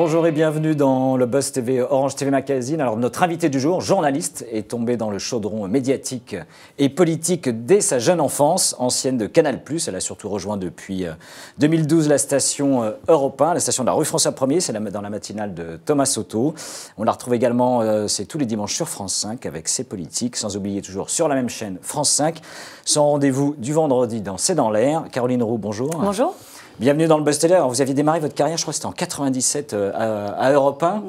Bonjour et bienvenue dans le Buzz TV Orange TV Magazine. Alors notre invité du jour, journaliste, est tombé dans le chaudron médiatique et politique dès sa jeune enfance, ancienne de Canal+. Elle a surtout rejoint depuis 2012 euh, la station euh, Europe 1, la station de la rue François 1er, c'est dans la matinale de Thomas Soto. On la retrouve également, euh, c'est tous les dimanches sur France 5 avec ses politiques, sans oublier toujours sur la même chaîne France 5. Son rendez-vous du vendredi dans C'est dans l'air. Caroline Roux, bonjour. Bonjour. Bienvenue dans le best Vous aviez démarré votre carrière, je crois que c'était en 97 euh, à, Europe 1.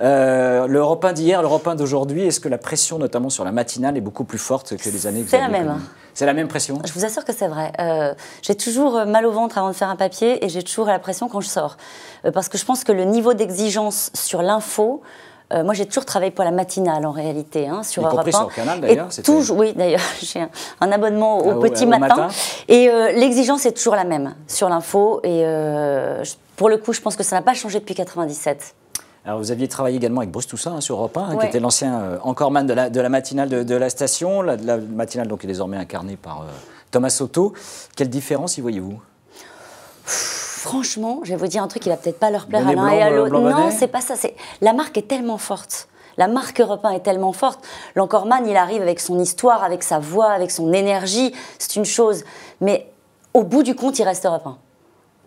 Euh, 1 d'hier, l'Europe 1 d'aujourd'hui, est-ce que la pression, notamment sur la matinale, est beaucoup plus forte que les années que C'est la même. Hein. C'est la même pression Je vous assure que c'est vrai. Euh, j'ai toujours euh, mal au ventre avant de faire un papier et j'ai toujours la pression quand je sors. parce que je pense que le niveau d'exigence sur l'info, euh, moi, j'ai toujours travaillé pour la matinale, en réalité, hein, sur y compris Canal, d'ailleurs. Toujours, oui, d'ailleurs, j'ai un, abonnement au ah petit matin. Et euh, l'exigence est toujours la même sur l'info. Et euh, pour le coup, je pense que ça n'a pas changé depuis 97. Alors vous aviez travaillé également avec Bruce Toussaint hein, sur Europe 1, hein, qui était l'ancien encore encoreman de la, de la matinale de, la station. La, la, matinale donc est désormais incarnée par Thomas Soto. Quelle différence y voyez-vous franchement, je vais vous dire un truc qui va peut-être pas leur plaire à l'un et à euh, l'autre. Non, c'est pas ça. C'est la marque est tellement forte. La marque Europe 1 est tellement forte. L'Encorman, il arrive avec son histoire, avec sa voix, avec son énergie. C'est une chose. Mais au bout du compte, il reste Europe 1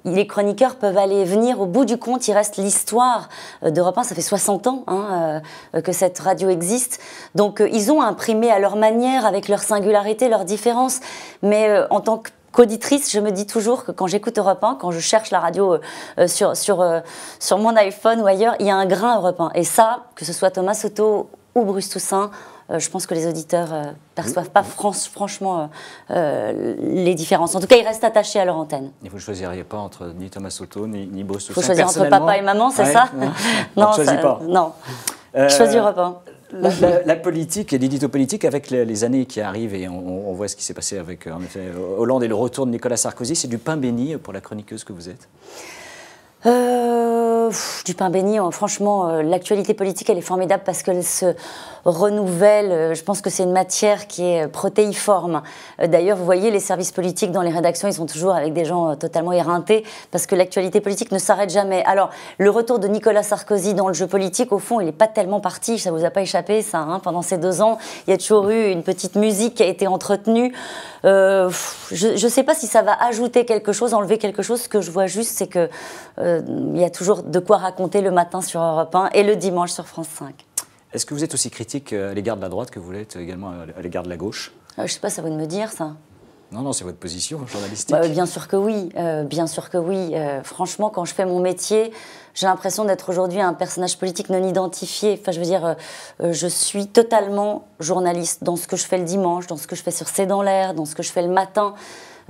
les chroniqueurs peuvent aller et venir. Au bout du compte, il reste l'histoire euh, d'Europe 1. Ça fait 60 ans hein, euh, que cette radio existe. Donc, ils ont imprimé à leur manière, avec leur singularité, leur différence. Mais en tant que qu'auditrice, je me dis toujours que quand j'écoute Europe 1, quand je cherche la radio euh, euh, sur, sur, euh, sur mon iPhone ou ailleurs, il y a un grain Europe 1. Et ça, que ce soit Thomas Soto ou Bruce Toussaint, je pense que les auditeurs perçoivent pas franchement les différences. En tout cas, ils restent attachés à leur antenne. Et vous ne choisiriez pas entre ni Thomas Soto ni, Bruce Toussaint Il faut choisir entre papa et maman, c'est ça Non, non, ne pas. Non. je Choisis Europe 1 la, politique et l'édito politique avec les, années qui arrivent et on, voit ce qui s'est passé avec euh, Hollande et le retour de Nicolas Sarkozy, c'est du pain béni pour la chroniqueuse que vous êtes euh, du pain béni, hein. franchement, euh, l'actualité politique, elle est formidable parce qu'elle se renouvelle. Euh, je pense que c'est une matière qui est euh, protéiforme. D'ailleurs, vous voyez, les services politiques dans les rédactions, ils sont toujours avec des gens totalement éreintés parce que l'actualité politique ne s'arrête jamais. Alors, le retour de Nicolas Sarkozy dans le jeu politique, au fond, il n'est pas tellement parti. Ça vous a pas échappé, ça. Hein, pendant ces deux ans, il y a toujours eu une petite musique qui a été entretenue. je ne sais pas si ça va ajouter quelque chose, enlever quelque chose. Ce que je vois juste, c'est que il y a toujours de quoi raconter le matin sur Europe 1 et le dimanche sur France 5. Est-ce que vous êtes aussi critique euh, à l'égard de la droite que vous l'êtes également euh, à l'égard de la gauche euh, Je ne sais pas, ça vaut de me dire ça. Non, non, c'est votre position journalistique. Bah, bien sûr que oui, bien sûr que oui. franchement, quand je fais mon métier, j'ai l'impression d'être aujourd'hui un personnage politique non identifié. Enfin, je veux dire, je suis totalement journaliste dans ce que je fais le dimanche, dans ce que je fais sur C'est dans l'air, dans ce que je fais le matin.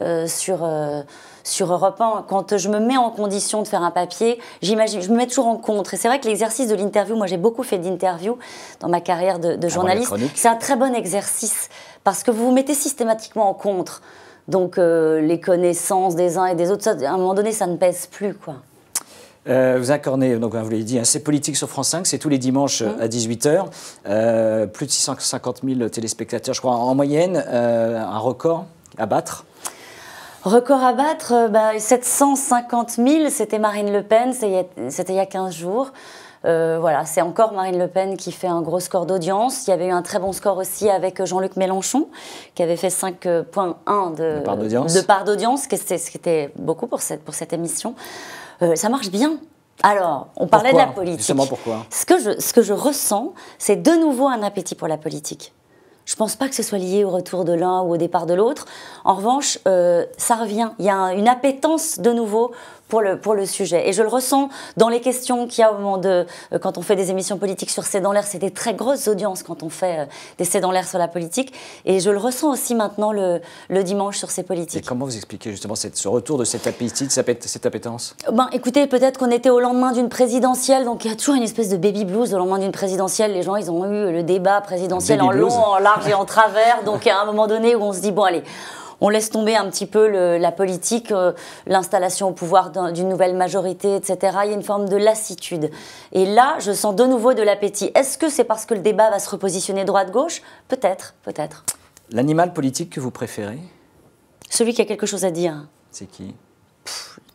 Euh, sur, euh, sur Europe 1. Quand je me mets en condition de faire un papier, j'imagine, je me mets toujours en contre. Et c'est vrai que l'exercice de l'interview, moi j'ai beaucoup fait d'interviews dans ma carrière de, ah, journaliste, c'est un très bon exercice parce que vous vous mettez systématiquement en contre. Donc euh, les connaissances des uns et des autres, à un moment donné, ça ne pèse plus. quoi. vous incornez donc hein, vous l'avez dit, hein, c'est politique sur France 5, c'est tous les dimanches mmh. à 18h. plus de 650 000 téléspectateurs, je crois, en moyenne, un record à battre. Record à battre, 750 euh, 000, bah, c'était Marine Le Pen, c'était il y a 15 jours. Euh, voilà, c'est encore Marine Le Pen qui fait un gros score d'audience. Il y avait eu un très bon score aussi avec euh, Jean-Luc Mélenchon, qui avait fait 5.1 de, de part d'audience, ce qui était beaucoup pour cette, pour cette émission. ça marche bien. Alors, on parlait de la politique. Justement, pourquoi ce que, ce que je ressens, c'est de nouveau un appétit pour la politique. Je pense pas que ce soit lié au retour de l'un ou au départ de l'autre. En revanche, euh, ça revient. Il y a une appétence de nouveau pour le, pour le sujet. Et je le ressens dans les questions qu'il y a au moment de, euh, quand on fait des émissions politiques sur C'est dans l'air, c'est des très grosses audiences quand on fait euh, des C'est dans l'air sur la politique. Et je le ressens aussi maintenant le, le dimanche sur ces politiques. Et comment vous expliquez justement cette, ce retour de cette appétit, cette appétence euh, Ben écoutez, peut-être qu'on était au lendemain d'une présidentielle, donc il y a toujours une espèce de baby blues au lendemain d'une présidentielle. Les gens, ils ont eu le débat présidentiel en long, en large et en travers. Donc il à un moment donné où on se dit, bon allez, on laisse tomber un petit peu la politique, euh, l'installation au pouvoir d'une nouvelle majorité, etc. Il y a une forme de lassitude. Et là, je sens de nouveau de l'appétit. Est-ce que c'est parce que le débat va se repositionner droite-gauche Peut-être, peut-être. L'animal politique que vous préférez Celui qui a quelque chose à dire. C'est qui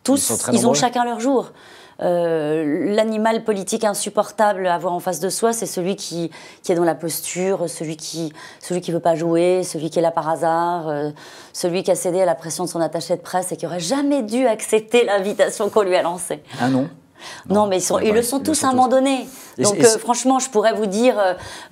Tous, ils ont chacun leur jour. Euh, l'animal politique insupportable à avoir en face de soi, c'est celui qui, est dans la posture, celui qui celui qui veut pas jouer, celui qui est là par hasard, euh, celui qui a cédé à la pression de son attaché de presse et qui aurait jamais dû accepter l'invitation qu'on lui a lancée. Ah non non, mais ils, le sont tous à un moment donné. Donc euh, franchement, je pourrais vous dire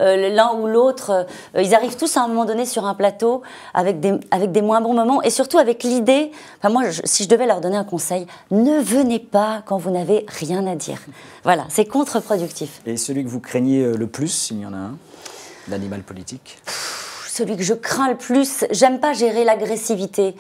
euh, l'un ou l'autre, euh, ils arrivent tous à un moment donné sur un plateau avec des, avec des moins bons moments et surtout avec l'idée, enfin moi, si je devais leur donner un conseil, ne venez pas quand vous n'avez rien à dire. Voilà, c'est contre-productif. Et celui que vous craignez le plus, s'il y en a un, l'animal politique Celui que je crains le plus, j'aime pas gérer l'agressivité.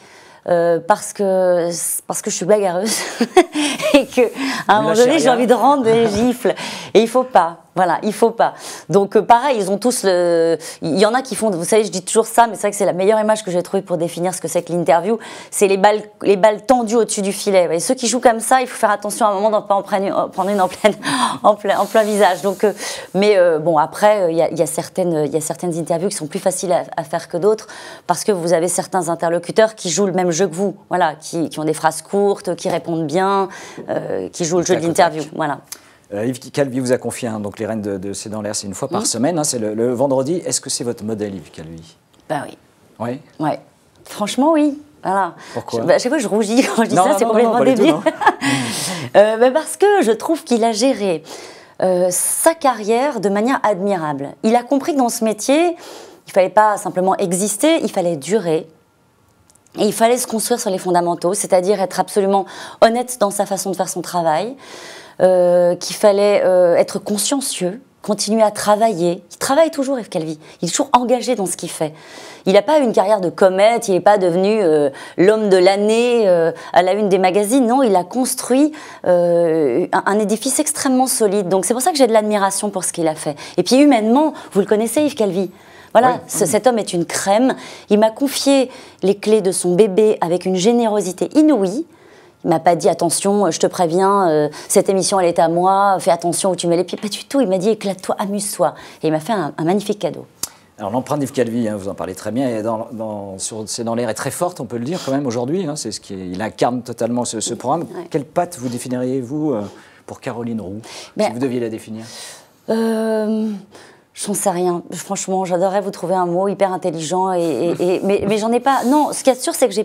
Euh, parce, que, parce que je suis bagarreuse et qu'à un moment donné, j'ai envie de rendre des gifles. Et il faut pas. Voilà, il faut pas. Donc euh, pareil, ils ont tous le. Il y en a qui font. Vous savez, je dis toujours ça, mais c'est vrai que c'est la meilleure image que j'ai trouvée pour définir ce que c'est que l'interview. C'est les balles, les balles tendues au-dessus du filet. Et ceux qui jouent comme ça, il faut faire attention à un moment d'en pas prendre une, en, plein, visage. Donc, euh, mais euh, bon, après, il y, a, certaines, y a certaines interviews qui sont plus faciles à, faire que d'autres parce que vous avez certains interlocuteurs qui jouent le même jeu que vous. Voilà, qui, qui ont des phrases courtes, qui répondent bien, qui jouent le jeu de l'interview. Voilà. Euh, Yves Calvi vous a confié hein, donc les rênes de, de C'est dans l'air, c'est une fois par semaine, hein, c'est le, vendredi. Est-ce que c'est votre modèle, Yves Calvi Ben oui. Oui Ouais. Franchement, oui. Voilà. Pourquoi bah, À chaque fois, je rougis quand je dis ça, c'est complètement débile. euh, bah, parce que je trouve qu'il a géré euh, sa carrière de manière admirable. Il a compris que dans ce métier, il fallait pas simplement exister, il fallait durer. Et il fallait se construire sur les fondamentaux, c'est-à-dire être absolument honnête dans sa façon de faire son travail, euh, qu'il fallait euh, être consciencieux, continuer à travailler. Il travaille toujours, Yves Calvi. Il est toujours engagé dans ce qu'il fait. Il n'a pas eu une carrière de comète, il n'est pas devenu euh, l'homme de l'année à la une des magazines. Non, il a construit un, édifice extrêmement solide. Donc c'est pour ça que j'ai de l'admiration pour ce qu'il a fait. Et puis humainement, vous le connaissez, Yves Calvi. Voilà, cet homme est une crème. Il m'a confié les clés de son bébé avec une générosité inouïe. Il m'a pas dit attention, euh, je te préviens, euh, cette émission elle est à moi, fais attention où tu mets les pieds. Pas du tout. Il m'a dit éclate-toi, amuse-toi. Et il m'a fait un, magnifique cadeau. Alors l'empreinte d'Yves Calvi, hein, vous en parlez très bien, dans, dans, c'est dans l'air et très forte, on peut le dire quand même aujourd'hui. Hein, c'est ce qui il incarne totalement ce, programme. Quelle patte vous définiriez-vous euh, pour Caroline Roux ben, si vous deviez la définir J'en sais rien. Franchement, j'adorerais vous trouver un mot hyper intelligent. Et, mais, mais j'en ai pas. Non, ce qui est sûr, c'est que j'ai,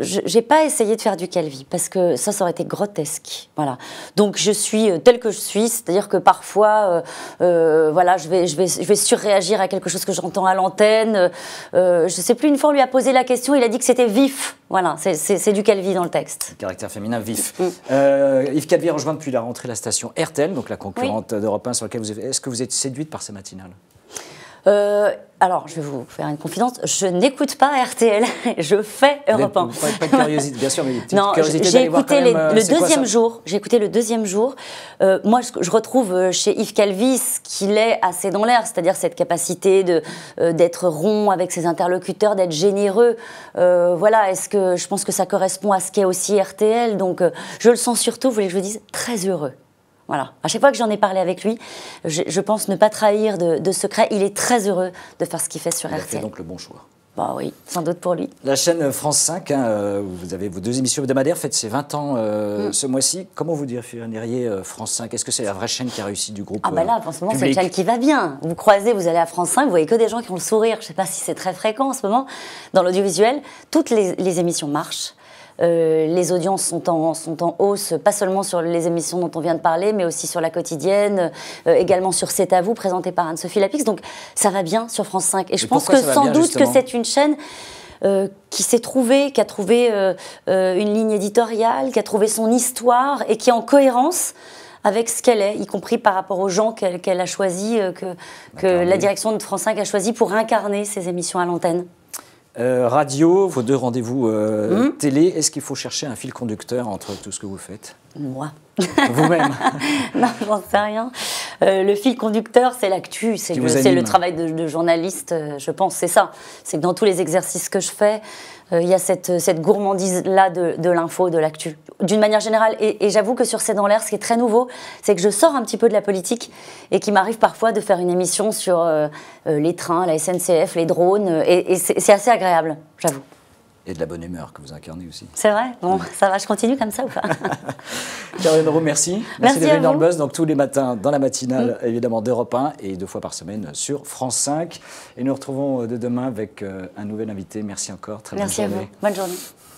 j'ai pas essayé de faire du Calvi parce que ça, ça aurait été grotesque. Voilà. Donc je suis euh, tel que je suis, c'est-à-dire que parfois, euh, euh, voilà, je vais, je vais, je vais surréagir à quelque chose que j'entends à l'antenne. Euh, je sais plus. Une fois, on lui a posé la question, il a dit que c'était vif. Voilà, c'est du Calvi dans le texte. Caractère féminin vif. Mm. Euh, Yves Calvi rejoint depuis la rentrée la station RTL, donc la concurrente d'Europe 1 sur laquelle vous Est-ce que vous êtes séduite par ces matinales euh, alors, je vais vous faire une confidence. Je n'écoute pas RTL, je fais Europe 1. Pas, de curiosité, bien sûr, mais non, j'ai écouté euh, le deuxième jour. J'ai écouté le deuxième jour. Euh, moi, je, retrouve chez Yves Calvis qu'il est assez dans l'air, c'est-à-dire cette capacité d'être rond avec ses interlocuteurs, d'être généreux. voilà, est-ce que je pense que ça correspond à ce qu'est aussi RTL. Donc, je le sens surtout. Vous voulez que je vous dise très heureux. Voilà. À chaque fois que j'en ai parlé avec lui, je, pense ne pas trahir de, de secret. Il est très heureux de faire ce qu'il fait sur Il RTL. C'est donc le bon choix. Bah oui, sans doute pour lui. La chaîne France 5, hein, euh, vous avez vos deux émissions hebdomadaires, faites ses 20 ans euh, mm. ce mois-ci. Comment vous définiriez euh, France 5 Est-ce que c'est la vraie chaîne qui a réussi du groupe Ah bah là, en ce moment, c'est chaîne qui va bien. Vous croisez, vous allez à France 5, vous voyez que des gens qui ont le sourire. Je ne sais pas si c'est très fréquent en ce moment. Dans l'audiovisuel, toutes les émissions marchent. Euh, les audiences sont en, sont en hausse, pas seulement sur les émissions dont on vient de parler, mais aussi sur la quotidienne, euh, également sur C'est à vous, présenté par Anne-Sophie Lapix. Donc ça va bien sur France 5. Et je pense que sans doute que c'est une chaîne... Euh, qui s'est trouvée, qui a trouvé une ligne éditoriale, qui a trouvé son histoire et qui est en cohérence avec ce qu'elle est, y compris par rapport aux gens qu'elle a choisi, que, bah, que la direction de France 5 a choisi pour incarner ces émissions à l'antenne. Euh, radio, vos deux rendez-vous euh, mmh. télé, est-ce qu'il faut chercher un fil conducteur entre tout ce que vous faites moi. Vous-même Non, j'en sais rien. Euh, le fil conducteur, c'est l'actu, c'est le, travail de, journaliste, euh, je pense, c'est ça. C'est que dans tous les exercices que je fais, euh, il y a cette, cette gourmandise-là de, l'info, de l'actu, d'une manière générale. Et, j'avoue que sur C'est dans l'air, ce qui est très nouveau, c'est que je sors un petit peu de la politique et qu'il m'arrive parfois de faire une émission sur les trains, la SNCF, les drones, et c'est assez agréable, j'avoue et de la bonne humeur que vous incarnez aussi. C'est vrai Bon, ça va, je continue comme ça ou pas Caroline Roux, merci. Merci, d'être dans le buzz. Donc tous les matins, dans la matinale, mm. évidemment, d'Europe 1 et deux fois par semaine sur France 5. Et nous retrouvons euh, de demain avec euh, un nouvel invité. Merci encore. Très merci Merci à vous. Bonne journée.